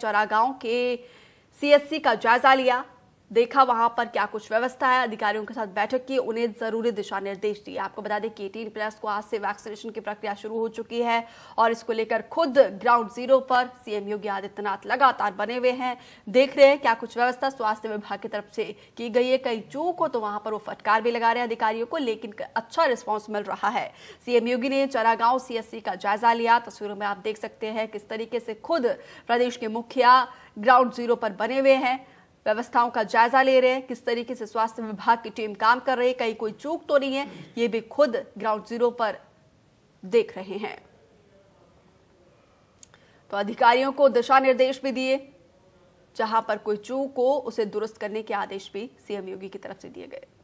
चौरागांव के सीएससी का जायजा लिया देखा वहां पर क्या कुछ व्यवस्था है अधिकारियों के साथ बैठक की उन्हें जरूरी दिशा निर्देश दिए आपको बता दें कि एटीन प्लस को आज से वैक्सीनेशन की प्रक्रिया शुरू हो चुकी है और इसको लेकर खुद ग्राउंड जीरो पर सीएम योगी आदित्यनाथ लगातार बने हुए हैं देख रहे हैं क्या कुछ व्यवस्था स्वास्थ्य विभाग की तरफ से की गई है कई चूक को तो वहां पर वो फटकार भी लगा रहे हैं अधिकारियों को लेकिन अच्छा रिस्पॉन्स मिल रहा है सीएम योगी ने चरागांव सीएससी का जायजा लिया तस्वीरों में आप देख सकते हैं किस तरीके से खुद प्रदेश के मुखिया ग्राउंड जीरो पर बने हुए हैं व्यवस्थाओं का जायजा ले रहे हैं किस तरीके से स्वास्थ्य विभाग की टीम काम कर रही है कहीं कोई चूक तो नहीं है ये भी खुद ग्राउंड जीरो पर देख रहे हैं तो अधिकारियों को दिशा निर्देश भी दिए जहां पर कोई चूक हो उसे दुरुस्त करने के आदेश भी सीएम योगी की तरफ से दिए गए